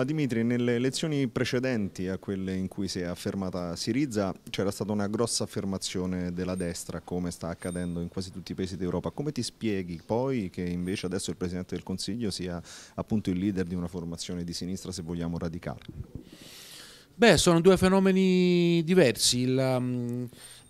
Ah, Dimitri, nelle elezioni precedenti a quelle in cui si è affermata Siriza c'era stata una grossa affermazione della destra, come sta accadendo in quasi tutti i paesi d'Europa. Come ti spieghi poi che invece adesso il Presidente del Consiglio sia appunto il leader di una formazione di sinistra, se vogliamo, radicale? Beh, sono due fenomeni diversi. Il, um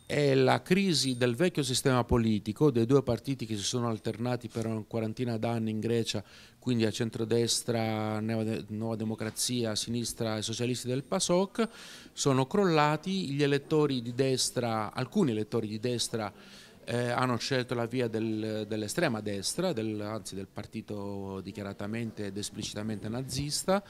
è la crisi del vecchio sistema politico, dei due partiti che si sono alternati per una quarantina d'anni in Grecia, quindi a centrodestra, Nuova Democrazia, Sinistra e Socialisti del PASOK, sono crollati, gli elettori di destra, alcuni elettori di destra eh, hanno scelto la via del, dell'estrema destra, del, anzi del partito dichiaratamente ed esplicitamente nazista.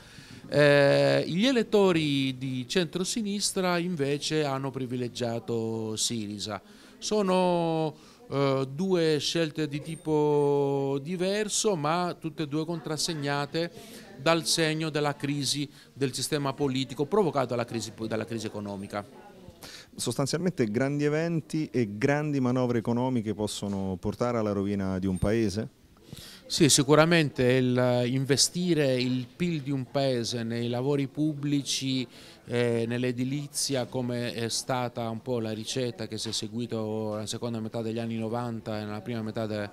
Eh, gli elettori di centrosinistra invece hanno privilegiato Sirisa. Sono eh, due scelte di tipo diverso, ma tutte e due contrassegnate dal segno della crisi del sistema politico provocata dalla crisi, dalla crisi economica sostanzialmente grandi eventi e grandi manovre economiche possono portare alla rovina di un paese? Sì, sicuramente il eh, investire il PIL di un paese nei lavori pubblici, eh, nell'edilizia, come è stata un po' la ricetta che si è seguita nella seconda metà degli anni 90 e nella prima metà de,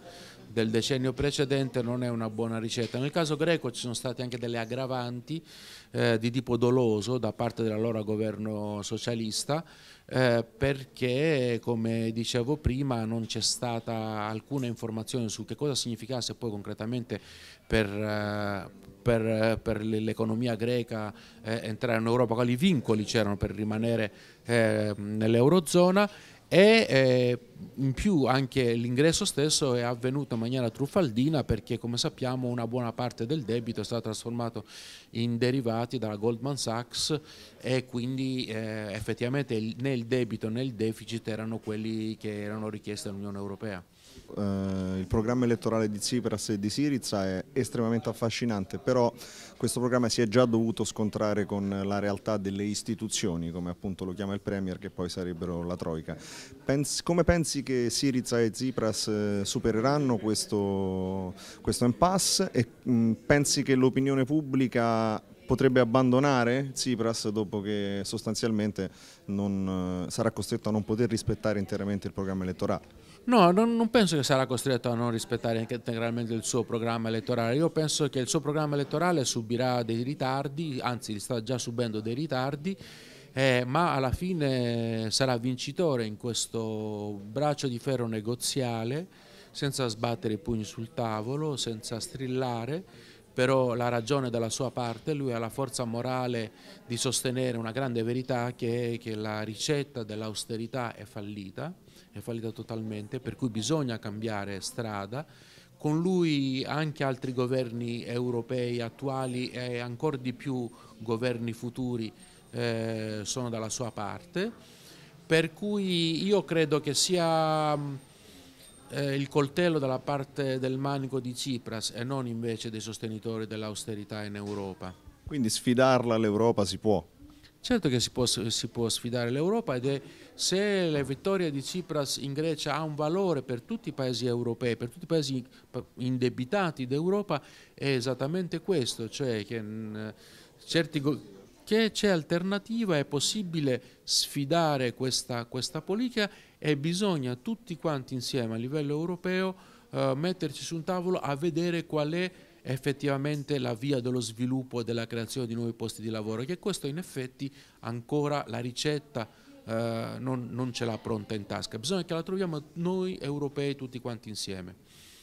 del decennio precedente non è una buona ricetta. Nel caso greco ci sono state anche delle aggravanti eh, di tipo doloso da parte dell'allora governo socialista eh, perché come dicevo prima non c'è stata alcuna informazione su che cosa significasse poi concretamente per, eh, per, per l'economia greca eh, entrare in Europa, quali vincoli c'erano per rimanere eh, nell'Eurozona e eh, in più anche l'ingresso stesso è avvenuto in maniera truffaldina perché come sappiamo una buona parte del debito è stato trasformato in derivati dalla Goldman Sachs e quindi eh, effettivamente né il debito né il deficit erano quelli che erano richiesti dall'Unione Europea eh, il programma elettorale di Tsipras e di Siriza è estremamente affascinante, però questo programma si è già dovuto scontrare con la realtà delle istituzioni, come appunto lo chiama il Premier, che poi sarebbero la Troica. Pens come pensi che Siriza e Tsipras eh, supereranno questo, questo impasse e mh, mm, pensi che l'opinione pubblica potrebbe abbandonare Tsipras dopo che sostanzialmente non, eh, sarà costretto a non poter rispettare interamente il programma elettorale. No, non, non, penso che sarà costretto a non rispettare integralmente il suo programma elettorale. Io penso che il suo programma elettorale subirà dei ritardi, anzi sta già subendo dei ritardi, eh, ma alla fine sarà vincitore in questo braccio di ferro negoziale, senza sbattere i pugni sul tavolo, senza strillare però la ragione dalla sua parte, lui ha la forza morale di sostenere una grande verità che è che la ricetta dell'austerità è fallita, è fallita totalmente, per cui bisogna cambiare strada. Con lui anche altri governi europei attuali e ancora di più governi futuri eh, sono dalla sua parte, per cui io credo che sia eh, il coltello dalla parte del manico di Tsipras e non invece dei sostenitori dell'austerità in Europa. Quindi sfidarla l'Europa si può? Certo che si può, si può sfidare l'Europa ed è se la vittoria di Tsipras in Grecia ha un valore per tutti i paesi europei, per tutti i paesi indebitati d'Europa, è esattamente questo, cioè che mh, mm, certi che c'è alternativa, è possibile sfidare questa, questa politica e bisogna tutti quanti insieme a livello europeo eh, metterci su un tavolo a vedere qual è effettivamente la via dello sviluppo e della creazione di nuovi posti di lavoro, che questo in effetti ancora la ricetta eh, non, non ce l'ha pronta in tasca, bisogna che la troviamo noi europei tutti quanti insieme.